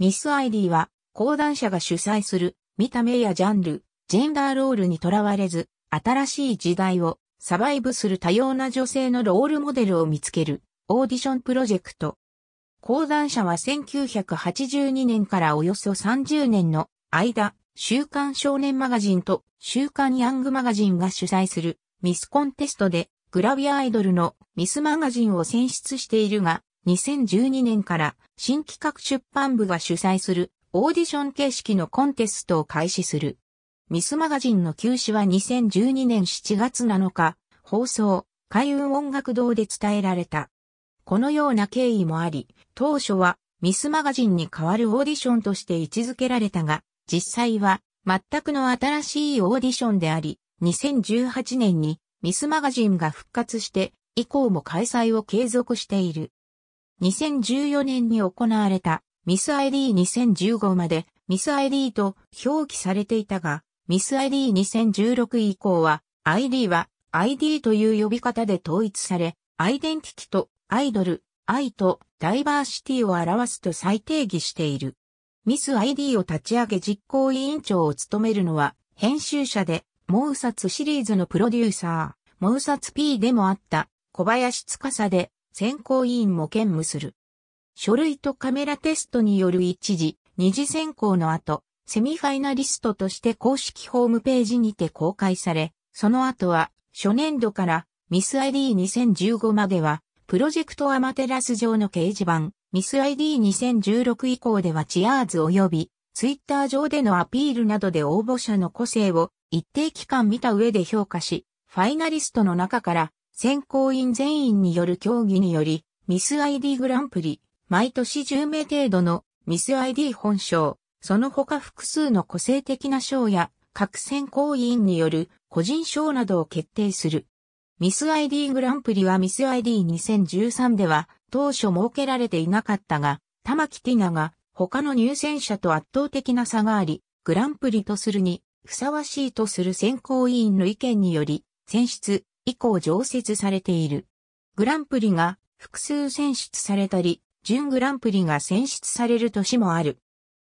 ミス ID は、講談社が主催する、見た目やジャンル、ジェンダーロールにとらわれず、新しい時代をサバイブする多様な女性のロールモデルを見つけるオーディションプロジェクト。講談社は1982年からおよそ30年の間、週刊少年マガジンと週刊ヤングマガジンが主催するミスコンテストでグラビアアイドルのミスマガジンを選出しているが、2012年から新企画出版部が主催するオーディション形式のコンテストを開始する。ミスマガジンの休止は2012年7月7日、放送、開運音楽堂で伝えられた。このような経緯もあり、当初はミスマガジンに代わるオーディションとして位置づけられたが、実際は全くの新しいオーディションであり、2018年にミスマガジンが復活して、以降も開催を継続している。2014年に行われたミス ID2015 までミス ID と表記されていたが、ミス ID2016 以降は ID は ID という呼び方で統一され、アイデンティティとアイドル、愛とダイバーシティを表すと再定義している。ミス ID を立ち上げ実行委員長を務めるのは、編集者で、モウサツシリーズのプロデューサー、モウサツ P でもあった、小林司で、選考委員も兼務する。書類とカメラテストによる一時、二次選考の後、セミファイナリストとして公式ホームページにて公開され、その後は、初年度からミス ID2015 までは、プロジェクトアマテラス上の掲示板、ミス ID2016 以降ではチアーズ及び、ツイッター上でのアピールなどで応募者の個性を一定期間見た上で評価し、ファイナリストの中から選考員全員による競技により、ミス ID グランプリ、毎年10名程度のミス ID 本賞、その他複数の個性的な賞や各選考委員による個人賞などを決定する。ミス ID グランプリはミス ID2013 では当初設けられていなかったが、玉木ティナが他の入選者と圧倒的な差があり、グランプリとするにふさわしいとする選考委員の意見により選出、以降常設されている。グランプリが複数選出されたり、準グランプリが選出される年もある。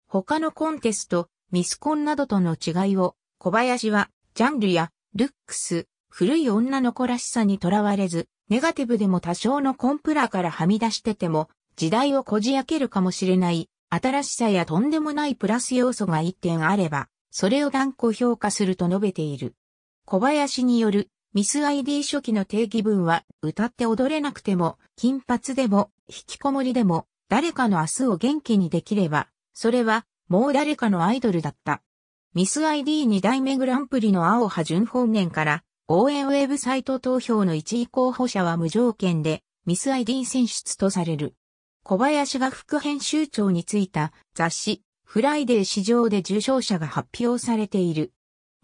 他のコンテスト、ミスコンなどとの違いを、小林は、ジャンルや、ルックス、古い女の子らしさにとらわれず、ネガティブでも多少のコンプラからはみ出してても、時代をこじ開けるかもしれない、新しさやとんでもないプラス要素が一点あれば、それを断固評価すると述べている。小林によるミス ID 初期の定義文は、歌って踊れなくても、金髪でも、引きこもりでも、誰かの明日を元気にできれば、それは、もう誰かのアイドルだった。ミス ID2 代目グランプリの青葉純本年から、応援ウェブサイト投票の1位候補者は無条件で、ミス ID 選出とされる。小林が副編集長についた雑誌、フライデー市場で受賞者が発表されている。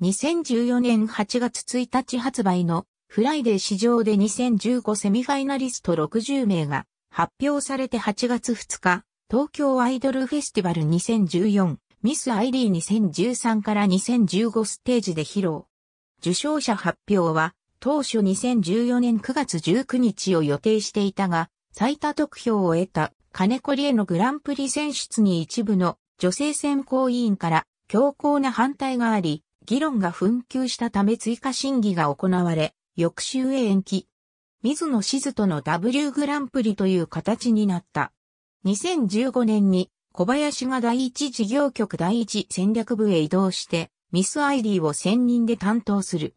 2014年8月1日発売のフライデー市場で2015セミファイナリスト60名が発表されて8月2日、東京アイドルフェスティバル2014ミス ID2013 から2015ステージで披露。受賞者発表は当初2014年9月19日を予定していたが、最多得票を得た金子理恵のグランプリ選出に一部の女性選考委員から強硬な反対があり、議論が紛糾したため追加審議が行われ、翌週へ延期。水野静との W グランプリという形になった。2015年に小林が第一事業局第一戦略部へ移動して、ミスアイリーを専任で担当する。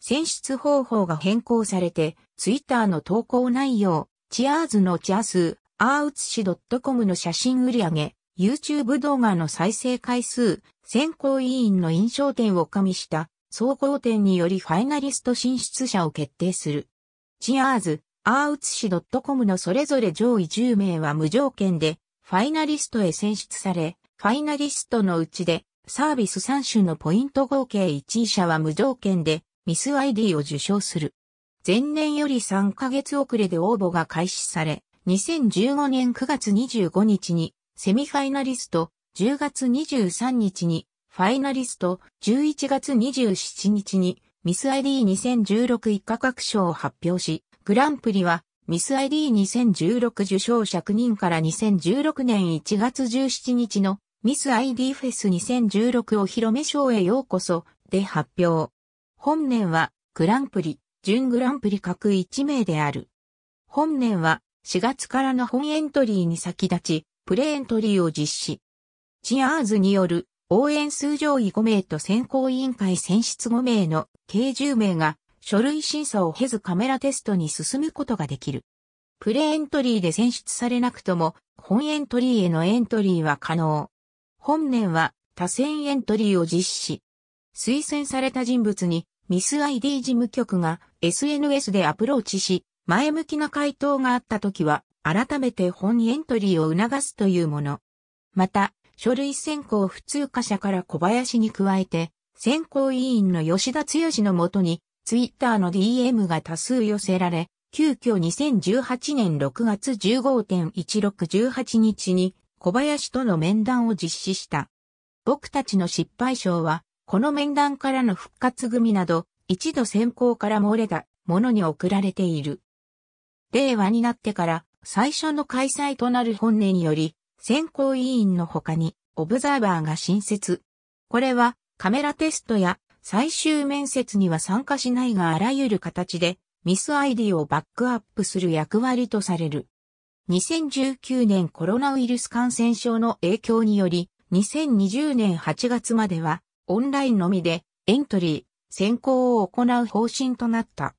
選出方法が変更されて、ツイッターの投稿内容、チアーズのチャス、アーウツシトコムの写真売り上げ、YouTube 動画の再生回数、選考委員の印象点を加味した総合点によりファイナリスト進出者を決定する。チアーズ、アーウツシドットコムのそれぞれ上位10名は無条件でファイナリストへ選出され、ファイナリストのうちでサービス3種のポイント合計1位者は無条件でミス ID を受賞する。前年より3ヶ月遅れで応募が開始され、2015年9月25日にセミファイナリスト、10月23日に、ファイナリスト、11月27日に、ミス ID2016 一価各賞を発表し、グランプリは、ミス ID2016 受賞者9人から2016年1月17日のミス ID フェス2016お披露目賞へようこそで発表。本年はグランプリ、準グランプリ各1名である。本年は4月からの本エントリーに先立ち、プレーントリーを実施。チアーズによる応援数上位5名と選考委員会選出5名の計10名が書類審査を経ずカメラテストに進むことができる。プレエントリーで選出されなくとも本エントリーへのエントリーは可能。本年は多選エントリーを実施。推薦された人物にミス ID 事務局が SNS でアプローチし、前向きな回答があった時は改めて本エントリーを促すというもの。また、書類選考普通科者から小林に加えて、選考委員の吉田剛のもとに、ツイッターの DM が多数寄せられ、急遽2018年6月15.1618日に小林との面談を実施した。僕たちの失敗賞は、この面談からの復活組など、一度選考から漏れたものに送られている。令和になってから最初の開催となる本年により、選考委員の他に、オブザーバーが新設。これは、カメラテストや最終面接には参加しないがあらゆる形で、ミス ID をバックアップする役割とされる。2019年コロナウイルス感染症の影響により、2020年8月までは、オンラインのみで、エントリー、選考を行う方針となった。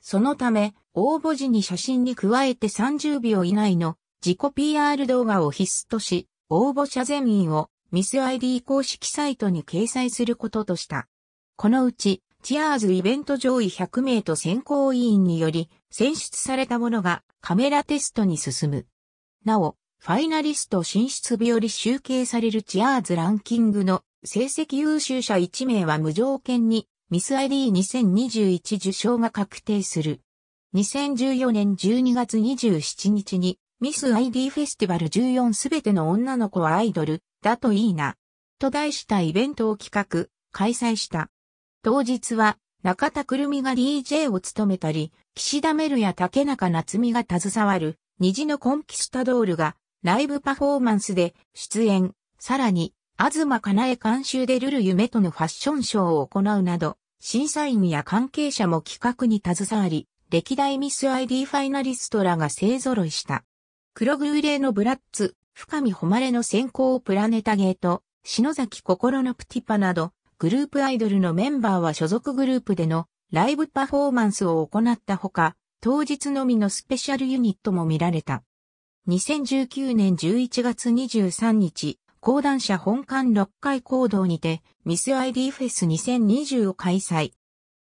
そのため、応募時に写真に加えて30秒以内の自己 PR 動画を必須とし、応募者全員をミス ID 公式サイトに掲載することとした。このうち、チアーズイベント上位100名と選考委員により選出されたものがカメラテストに進む。なお、ファイナリスト進出日より集計されるチアーズランキングの成績優秀者1名は無条件にミス ID2021 受賞が確定する。2014年12月27日に、ミス ID フェスティバル14すべての女の子はアイドル、だといいな、と題したイベントを企画、開催した。当日は、中田くるみが DJ を務めたり、岸田メルや竹中夏美が携わる、虹のコンキスタドールが、ライブパフォーマンスで出演、さらに、東かなえ監修でルル夢とのファッションショーを行うなど、審査員や関係者も企画に携わり、歴代ミス ID ファイナリストらが勢揃いした。黒グーレーのブラッツ、深見誉の先行プラネタゲート、篠崎心のプティパなど、グループアイドルのメンバーは所属グループでのライブパフォーマンスを行ったほか、当日のみのスペシャルユニットも見られた。2019年11月23日、講談社本館6階行動にて、ミス ID フェス2020を開催。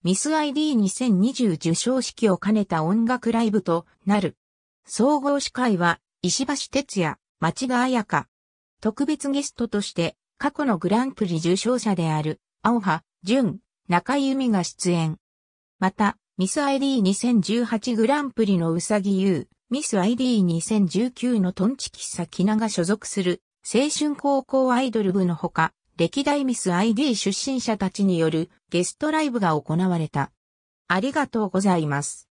ミス ID2020 受賞式を兼ねた音楽ライブとなる。総合司会は、石橋哲也、町田彩香。特別ゲストとして、過去のグランプリ受賞者である、青葉、淳、中井美が出演。また、ミス ID2018 グランプリのうさぎ優、ミス ID2019 のトンチ喫茶キナが所属する、青春高校アイドル部のほか、歴代ミス ID 出身者たちによるゲストライブが行われた。ありがとうございます。